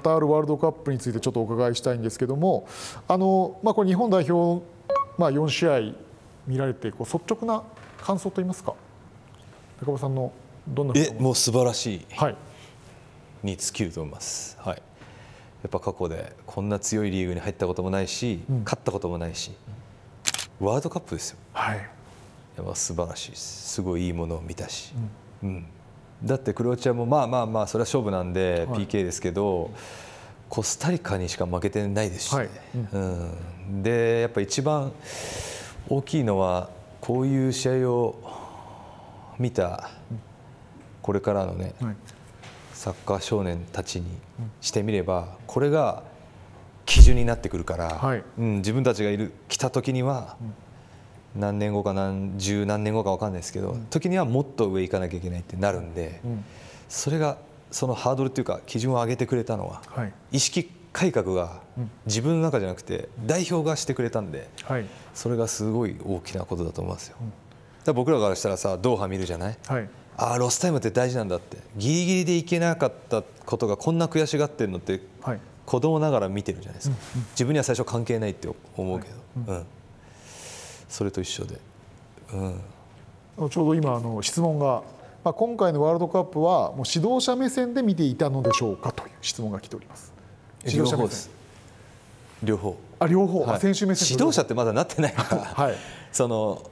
タールワールドカップについてちょっとお伺いしたいんですけどもあの、まあ、これ日本代表、まあ、4試合見られてこう率直な感想といいますか中尾さんのどんなえもう素晴らしい、はい、に尽きると思います。はいやっぱ過去でこんな強いリーグに入ったこともないし、うん、勝ったこともないし、ワールドカップですよ、はい、やっぱ素晴らしいですすごいいいものを見たし、うん、うんだってクロアチアもまあまあまあそれは勝負なんで PK ですけど、はい、コスタリカにしか負けてないですし、ねはい、うん、うん、でやっぱ一番大きいのはこういう試合を見たこれからのね、はい、サッカー少年たちにしてみればこれが基準になってくるから、うん、自分たちがいる来た時には。うん何年後か何十何年後か分かんないですけど、時にはもっと上行かなきゃいけないってなるんで、それがそのハードルっていうか基準を上げてくれたのは、意識改革が自分の中じゃなくて代表がしてくれたんで、それがすごい大きなことだと思いますよ。だ僕らからしたらさドーハ見るじゃない、はい、ああロスタイムって大事なんだってギリギリでいけなかったことがこんな悔しがってるのって、はい、子供ながら見てるじゃないですか、うんうん、自分には最初関係ないって思うけど。はいうんそれと一緒で、うん、ちょうど今あの質問が、まあ、今回のワールドカップはもう指導者目線で見ていたのでしょうかという質問が来ております指導者目線両方あ両方、はい、選手目線指導者ってまだなってないから、はい、その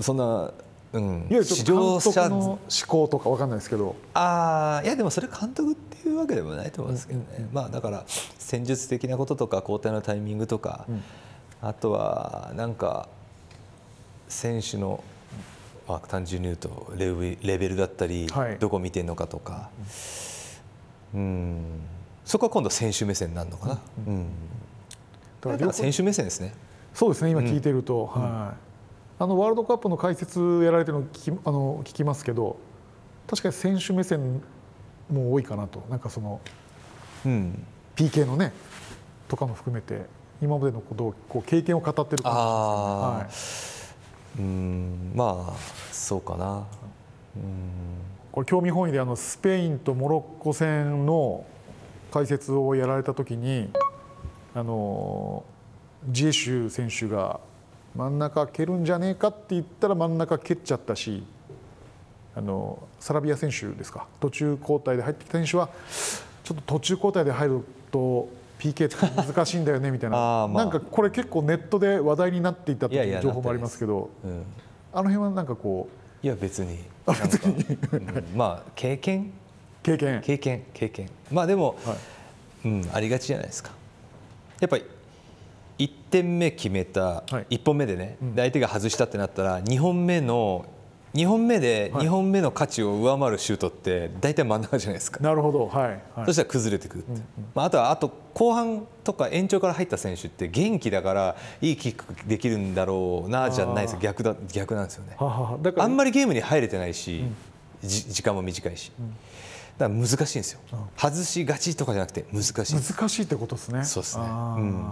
そんなうん、いわゆる指導者の思考とかわかんないですけどああいやでもそれ監督っていうわけでもないと思うんですけどね、うんうんうん、まあだから戦術的なこととか交代のタイミングとか、うん、あとはなんか選手の、まあ、単純に言うとレレベルだったり、はい、どこ見てるのかとか、うん、そこは今度選手目線になるのかな、うん、だから選手目線ですねそうですね今聞いてると、うん、はい、あのワールドカップの解説やられてるの聞きあの聞きますけど確かに選手目線も多いかなとなんかその、うん、PK のねとかも含めて今までのことをこう経験を語ってる感じですね。はいうんまあそうかなうんこれ興味本位であのスペインとモロッコ戦の解説をやられた時にあのジエシュ選手が真ん中蹴るんじゃねえかって言ったら真ん中蹴っちゃったしあのサラビア選手ですか途中交代で入ってきた選手はちょっと途中交代で入ると PK って難しいんだよねみたいな まあ、なんかこれ結構ネットで話題になっていたという情報もありますけど、うん、あの辺はなんかこういや別にうん、まあ経験経験経験経験まあでも、はい、うん、ありがちじゃないですかやっぱり1点目決めた、1本目でね、うん、相手が外したってなったら2本目の2本目で二本目の価値を上回るシュートって大体真ん中じゃないですか、なるほど、はい、そしたら崩れてくる、まあ、あとはあと後半とか延長から入った選手って元気だからいいキックできるんだろうなじゃないです逆だ逆なんですよねだからあんまりゲームに入れてないし、じ時間も短いし。だから難しいんですよ、外しがちとかじゃなくて難しい難しいってことですねそうですね、うん、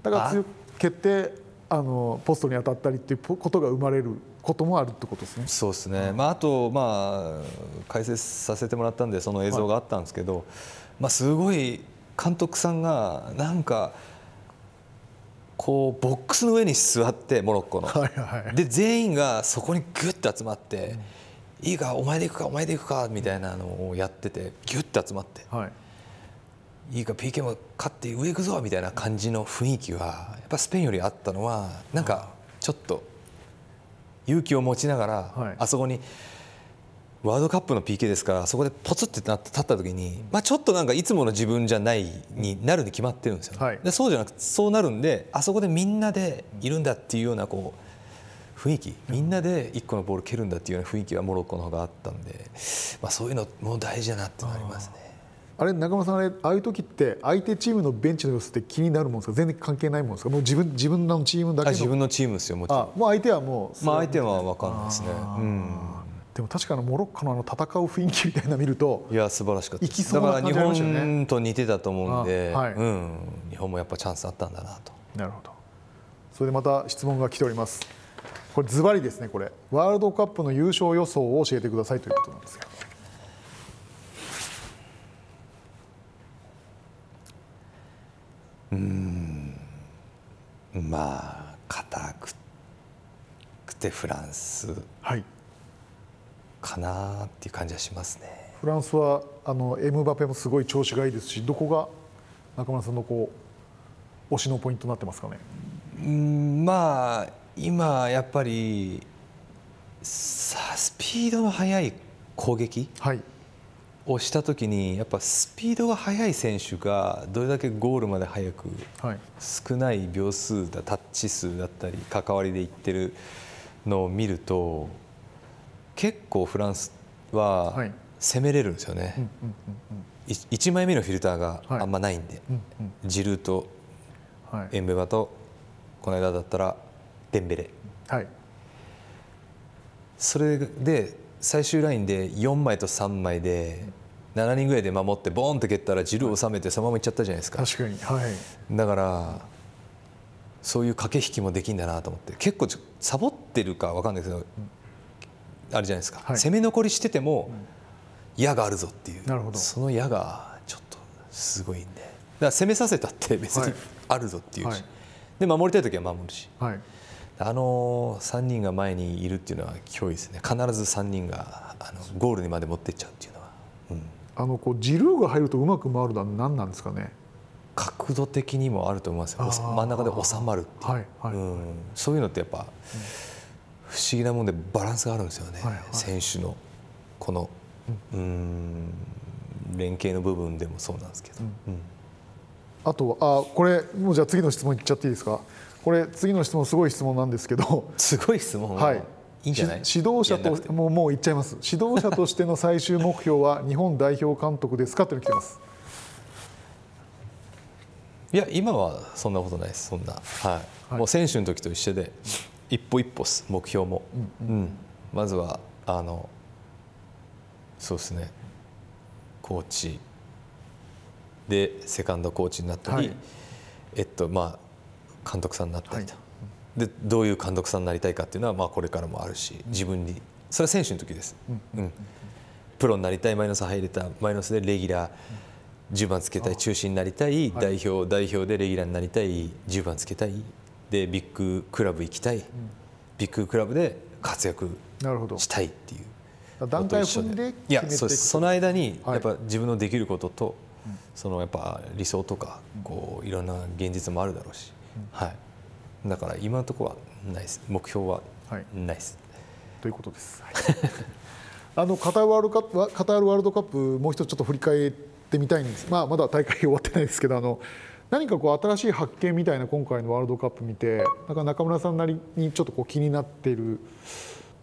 だから決定あのポストに当たったりっていうことが生まれることもあるってことですね。そうですね。まああとまあ解説させてもらったんでその映像があったんですけど、はい、まあすごい監督さんがなんか。こうボックスの上に座ってモロッコの、はいはい、で全員がそこにぎゅって集まって、うん、いいかお前で行くかお前で行くかみたいなのをやっててぎゅって集まって、はい、いいか PK も勝って上行くぞみたいな感じの雰囲気はやっぱスペインよりあったのはなんかちょっと勇気を持ちながら、あそこにワールドカップの PK ですからそこでポツって立った時に、まあ、ちょっとなんかいつもの自分じゃないになるに決まってるんですよ、はい、でそうじゃなくてそうなるんであそこでみんなでいるんだっていうようなこう雰囲気みんなで1個のボール蹴るんだっていうような雰囲気はモロッコの方があったんで、まあ、そういうのも大事だなってなりますね。あれ中間さんあれああいう時って相手チームのベンチの様子って気になるもんですか全然関係ないもんですかもう自分自分のチームだけの自分のチームですよもちろんもう相手はもうまあ相手は分かんないですね、でも確かにモロッコのあの戦う雰囲気みたいな見るといや素晴らしかった、ね、だから日本と似てたと思うんで、はい、うん、日本もやっぱチャンスあったんだなとなるほどそれでまた質問が来ておりますこれズバリですねこれワールドカップの優勝予想を教えてくださいということなんですけどうんまあ硬くてフランスかなっていう感じはしますね、フランスはあのエムバペもすごい調子がいいですしどこが中村さんのこう推しのポイントになってますかねうんまあ今やっぱりスピードの速い攻撃、はい、をした時にやっぱスピードが速い選手がどれだけゴールまで速く、はい、少ない秒数だタッチ数だったり関わりでいってるのを見ると結構フランスは攻めれるんですよね、1枚目のフィルターがあんまないんで、ジルーとエンベバとこの間だったらデンベレ、はい、それで最終ラインで4枚と3枚で7人ぐらいで守ってボーンと蹴ったらジルを収めてそのままいっちゃったじゃないですか確かに、はい、だからそういう駆け引きもできんだなと思って結構サボってるか分かんないけどあれじゃないですか、はい、攻め残りしてても矢があるぞっていうなるほどその矢がちょっとすごいんでだから攻めさせたって別にあるぞっていうし、はい、で守りたい時は守るし、はい、あの3人が前にいるっていうのは脅威ですね必ず3人があのゴールにまで持っていっちゃうっていうのは、うん、あのこうジルーが入るとうまく回るのは何なんですかね角度的にもあると思いますよ真ん中で収まるっていう、はいはい、うん、そういうのってやっぱ、不思議なもんでバランスがあるんですよね、はいはい、選手のこの、うん、連携の部分でもそうなんですけど。うんあとあこれもうじゃあ次の質問いっちゃっていいですかこれ次の質問すごい質問なんですけどすごい質問はいいいんじゃない指導者ともうもう言っちゃいます指導者としての最終目標は日本代表監督ですかっての来てますいや今はそんなことないですそんな、はい、はい、もう選手の時と一緒で一歩一歩す目標も、うん、うんうん、まずはあのそうですねコーチでセカンドコーチになったり、はい、えっとまあ、監督さんになったりと、はい、でどういう監督さんになりたいかっていうのは、まあ、これからもあるし自分にそれは選手の時です、うん、うん、プロになりたいマイナス入れたマイナスでレギュラー、う10番つけたい中心になりたい代表、代表でレギュラーになりたい10番つけたいでビッグクラブ行きたい、うん、ビッグクラブで活躍したいっていう。段階を踏んでいやそうですその間にやっぱ自分のできることとそのやっぱ理想とかこういろんな現実もあるだろうし、はい、だから今のところはないです目標はないです、はい、ということです。はい あのカタールワールドカップカタールワールドカップもう一つちょっと振り返ってみたいんです、まあ、まだ大会終わってないですけどあの何かこう新しい発見みたいな今回のワールドカップ見てなんか中村さんなりにちょっとこう気になっている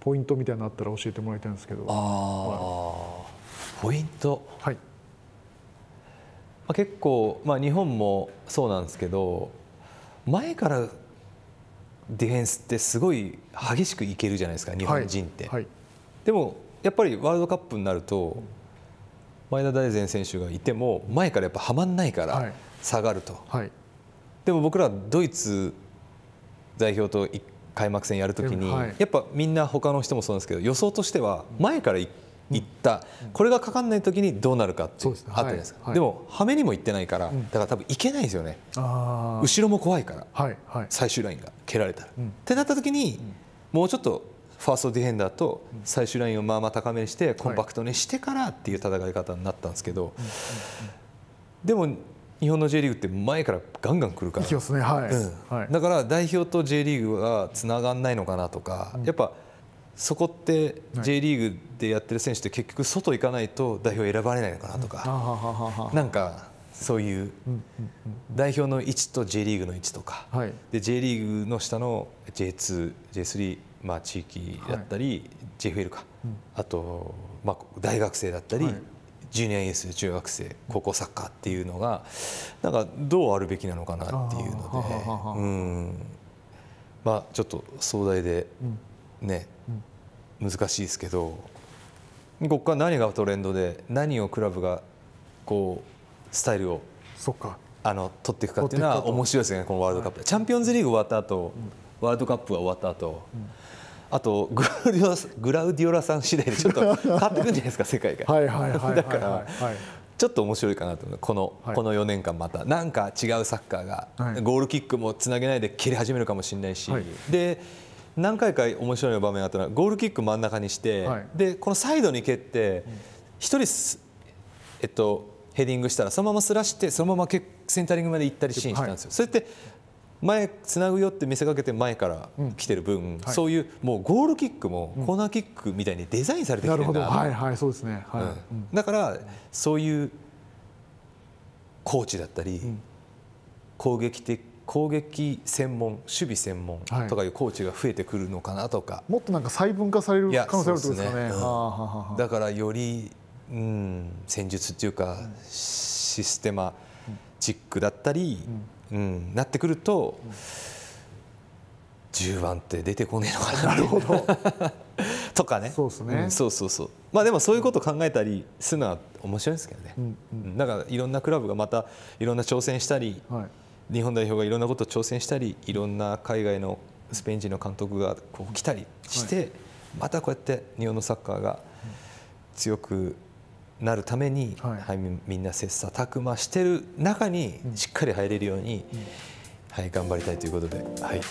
ポイントみたいなのあったら教えてもらいたいんですけどあ、はい、ポイント、はい、あ、結構、まあ、日本もそうなんですけど前からディフェンスってすごい激しくいけるじゃないですか日本人って、はいはい、でもやっぱりワールドカップになると前田大然選手がいても前からやっぱはまんないから下がると、はい、でも僕らドイツ代表と開幕戦やるときに、やっぱみんな他の人もそうなんですけど予想としては前から1行った、これがかかんない時にどうなるかってあったじゃないですか、でもはめにも行ってないから、だから多分行けないですよね後ろも怖いから、最終ラインが蹴られたら、ってなった時に、もうちょっとファーストディフェンダーと最終ラインをまあまあ高めにしてコンパクトにしてからっていう戦い方になったんですけど、でも日本の J リーグって前からガンガン来るから、ねはいうん、だから代表と J リーグはつながんないのかなとか、やっぱ。そこって J リーグでやってる選手って結局外行かないと代表選ばれないのかなとか、なんかそういう代表の位置と J リーグの位置とか、はい、で J リーグの下の J2、J3、まあ、地域だったり、JFL か、あと、まあ、大学生だったり、ジュニアエース中学生高校サッカーっていうのがなんかどうあるべきなのかなっていうので、まあちょっと壮大でね、うん、難しいですけどここから何がトレンドで何をクラブがこうスタイルをそっかあの取っていくかっていうのは面白いですねこのワールドカップ、はい、チャンピオンズリーグ終わった後、うん、ワールドカップが終わった後、うん、あとグラディオグラウディオラさん次第でちょっと 変わってくるんじゃないですか世界が。はいはいはい だから、はい、ちょっと面白いかなとこの、はい、この4年間またなんか違うサッカーが、ゴールキックもつなげないで蹴り始めるかもしれないし、で何回か面白い場面があったのはゴールキック真ん中にして、はい、でこのサイドに蹴って1人、えっと、ヘディングしたらそのまますらしてそのままセンタリングまで行ったりシーンしたんですよ。はい、それって前つなぐよって見せかけて前から来てる分、うんはい、そういうもうゴールキックもコーナーキックみたいにデザインされてきてるんだ、はいはいそうですね、はい、うん、だからそういうコーチだったり、攻撃的攻撃専門守備専門とかいうコーチが増えてくるのかなとか、はい、もっとなんか細分化される可能性あるとですかね、ねうん、だからより、うん、戦術っていうか、システマチックだったり、うん、うん、なってくると、うん、10番って出てこねえのかな なるほど とかねそうですね、うん、そうそうそうまあでもそういうこと考えたりするのは面白いですけどね、うんうん、だからいろんなクラブがまたいろんな挑戦したり、はい日本代表がいろんなことを挑戦したりいろんな海外のスペイン人の監督がこう来たりして、はい、またこうやって日本のサッカーが強くなるために、はい、はい、みんな切磋琢磨してる中にしっかり入れるように、うん、はい、頑張りたいということで。はい